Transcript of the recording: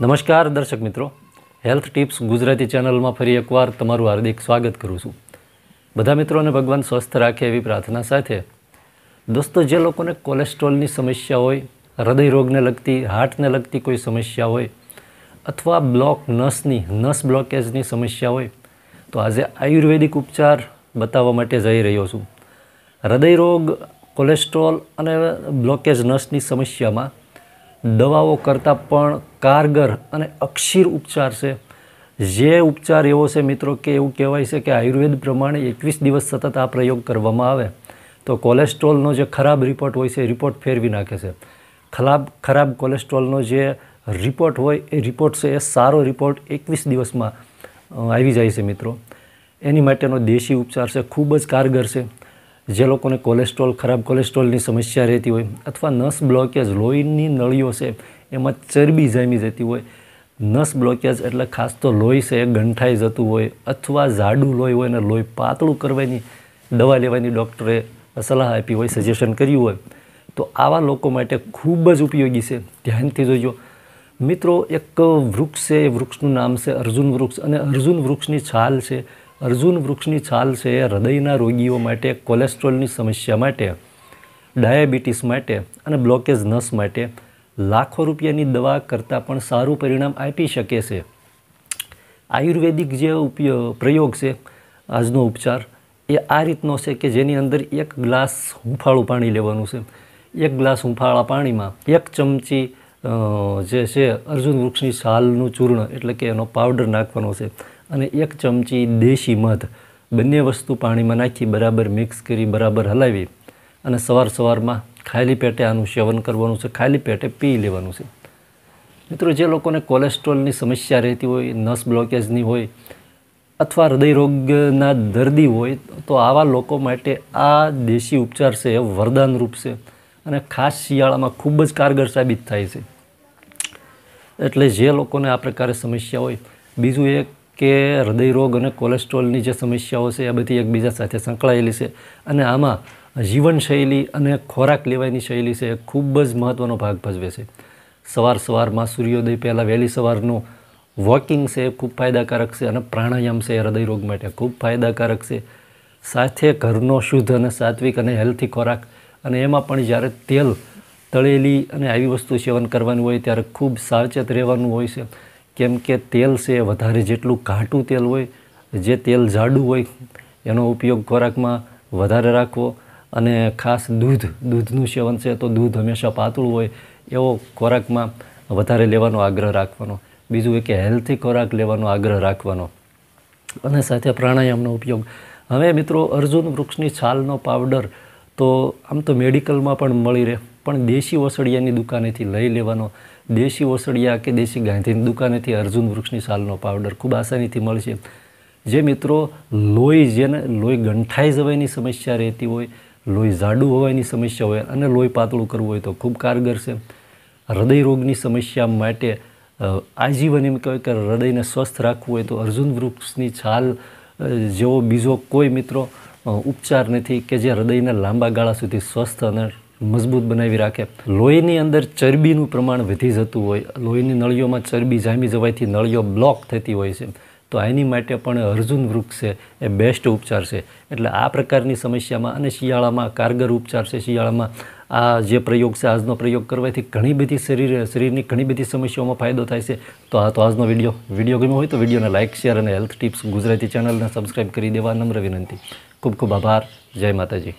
નમસ્કાર દર્શક મિત્રો હેલ્થ ટિપ્સ ગુજરાતી ચેનલમાં ફરી એકવાર તમારું હાર્દિક સ્વાગત કરું છું બધા મિત્રોને ભગવાન સ્વસ્થ રાખે એવી પ્રાર્થના સાથે દોસ્તો જે લોકોને કોલેસ્ટ્રોલની સમસ્યા હોય હૃદયરોગને લગતી હાર્ટને લગતી કોઈ સમસ્યા હોય અથવા બ્લોક નસની નસ બ્લોકેજની સમસ્યા હોય તો આજે આયુર્વેદિક ઉપચાર બતાવવા માટે જઈ રહ્યો છું હૃદયરોગ કોલેસ્ટ્રોલ અને બ્લોકેજ નસની સમસ્યામાં દવાઓ કરતાં પણ કારગર અને અક્ષીર ઉપચાર છે જે ઉપચાર એવો છે મિત્રો કે એવું કહેવાય છે કે આયુર્વેદ પ્રમાણે એકવીસ દિવસ સતત આ પ્રયોગ કરવામાં આવે તો કોલેસ્ટ્રોલનો જે ખરાબ રિપોર્ટ હોય છે એ રિપોર્ટ ફેરવી નાખે છે ખરાબ ખરાબ કોલેસ્ટ્રોલનો જે રિપોર્ટ હોય એ રિપોર્ટ છે એ સારો રિપોર્ટ એકવીસ દિવસમાં આવી જાય છે મિત્રો એની માટેનો દેશી ઉપચાર છે ખૂબ જ કારગર છે જે લોકોને કોલેસ્ટ્રોલ ખરાબ કોલેસ્ટ્રોલની સમસ્યા રહેતી હોય અથવા નસ બ્લોકેજ લોહીની નળીઓ છે એમાં ચરબી જામી જતી હોય નસ બ્લોકેજ એટલે ખાસ તો લોહી છે એ ગંઠાઈ જતું હોય અથવા જાડું લોહી હોય અને લોહી પાતળું કરવાની દવા લેવાની ડૉક્ટરે સલાહ આપી હોય સજેશન કર્યું હોય તો આવા લોકો માટે ખૂબ જ ઉપયોગી છે ધ્યાનથી જોજો મિત્રો એક વૃક્ષ છે એ વૃક્ષનું નામ છે અર્જુન વૃક્ષ અને અર્જુન વૃક્ષની છાલ છે અર્જુન વૃક્ષની છાલ છે એ હૃદયના રોગીઓ માટે કોલેસ્ટ્રોલની સમસ્યા માટે ડાયાબિટીસ માટે અને બ્લોકેજ નસ માટે લાખો રૂપિયાની દવા કરતાં પણ સારું પરિણામ આપી શકે છે આયુર્વેદિક જે પ્રયોગ છે આજનો ઉપચાર એ આ રીતનો છે કે જેની અંદર એક ગ્લાસ હુંફાળું પાણી લેવાનું છે એક ગ્લાસ હુંફાળા પાણીમાં એક ચમચી જે છે અર્જુન વૃક્ષની છાલનું ચૂર્ણ એટલે કે એનો પાવડર નાખવાનો છે અને એક ચમચી દેશી મધ બંને વસ્તુ પાણીમાં નાખી બરાબર મિક્સ કરી બરાબર હલાવી અને સવાર સવારમાં ખાલી પેટે આનું સેવન કરવાનું છે ખાલી પેટે પી લેવાનું છે મિત્રો જે લોકોને કોલેસ્ટ્રોલની સમસ્યા રહેતી હોય નસ બ્લોકેજની હોય અથવા હૃદયરોગના દર્દી હોય તો આવા લોકો માટે આ દેશી ઉપચાર છે એ વરદાનરૂપ છે અને ખાસ શિયાળામાં ખૂબ જ કારગર સાબિત થાય છે એટલે જે લોકોને આ પ્રકારે સમસ્યા હોય બીજું એક કે હૃદયરોગ અને કોલેસ્ટ્રોલની જે સમસ્યાઓ છે એ બધી એકબીજા સાથે સંકળાયેલી છે અને આમાં જીવનશૈલી અને ખોરાક લેવાની શૈલી છે એ ખૂબ જ મહત્ત્વનો ભાગ ભજવે છે સવાર સવારમાં સૂર્યોદય પહેલાં વહેલી સવારનું વોકિંગ છે એ ખૂબ ફાયદાકારક છે અને પ્રાણાયામ છે એ હૃદયરોગ માટે ખૂબ ફાયદાકારક છે સાથે ઘરનો શુદ્ધ અને સાત્વિક અને હેલ્થી ખોરાક અને એમાં પણ જ્યારે તેલ તળેલી અને આવી વસ્તુ સેવન કરવાનું હોય ત્યારે ખૂબ સાવચેત રહેવાનું હોય છે કેમ કે તેલ છે વધારે જેટલું ઘાટું તેલ હોય જે તેલ જાડું હોય એનો ઉપયોગ ખોરાકમાં વધારે રાખવો અને ખાસ દૂધ દૂધનું સેવન છે તો દૂધ હંમેશા પાતળું હોય એવો ખોરાકમાં વધારે લેવાનો આગ્રહ રાખવાનો બીજું એ કે હેલ્થી ખોરાક લેવાનો આગ્રહ રાખવાનો અને સાથે પ્રાણાયામનો ઉપયોગ હવે મિત્રો અર્જુન વૃક્ષની છાલનો પાવડર તો આમ તો મેડિકલમાં પણ મળી રહે પણ દેશી ઓસડિયાની દુકાનેથી લઈ લેવાનો દેશી ઓસડિયા કે દેશી ગાંધીની દુકાનેથી અર્જુન વૃક્ષની સાલનો પાવડર ખૂબ આસાનીથી મળશે જે મિત્રો લોહી જેને લોહી ગંઠાઈ જવાની સમસ્યા રહેતી હોય લોહી જાડું હોવાની સમસ્યા હોય અને લોહી પાતળું કરવું હોય તો ખૂબ કારગર છે હૃદય રોગની સમસ્યા માટે આજીવન એમ કહેવાય કે હૃદયને સ્વસ્થ રાખવું હોય તો અર્જુન વૃક્ષની છાલ જેવો બીજો કોઈ મિત્રો ઉપચાર નથી કે જે હૃદયને લાંબા ગાળા સુધી સ્વસ્થ અને મજબૂત બનાવી રાખે લોહીની અંદર ચરબીનું પ્રમાણ વધી જતું હોય લોહીની નળીઓમાં ચરબી જામી જવાથી નળીઓ બ્લોક થતી હોય છે તો એની માટે પણ અર્જુન વૃક્ષ છે એ બેસ્ટ ઉપચાર છે એટલે આ પ્રકારની સમસ્યામાં અને શિયાળામાં કારગર ઉપચાર છે શિયાળામાં આ જે પ્રયોગ છે આજનો પ્રયોગ કરવાથી ઘણી બધી શરીર શરીરની ઘણી બધી સમસ્યાઓમાં ફાયદો થાય છે તો આ તો આજનો વિડીયો વિડીયો ગમ્યો હોય તો વિડીયોને લાઇક શેર અને હેલ્થ ટિપ્સ ગુજરાતી ચેનલને સબસ્ક્રાઈબ કરી દેવા નમ્ર વિનંતી ખૂબ ખૂબ આભાર જય માતાજી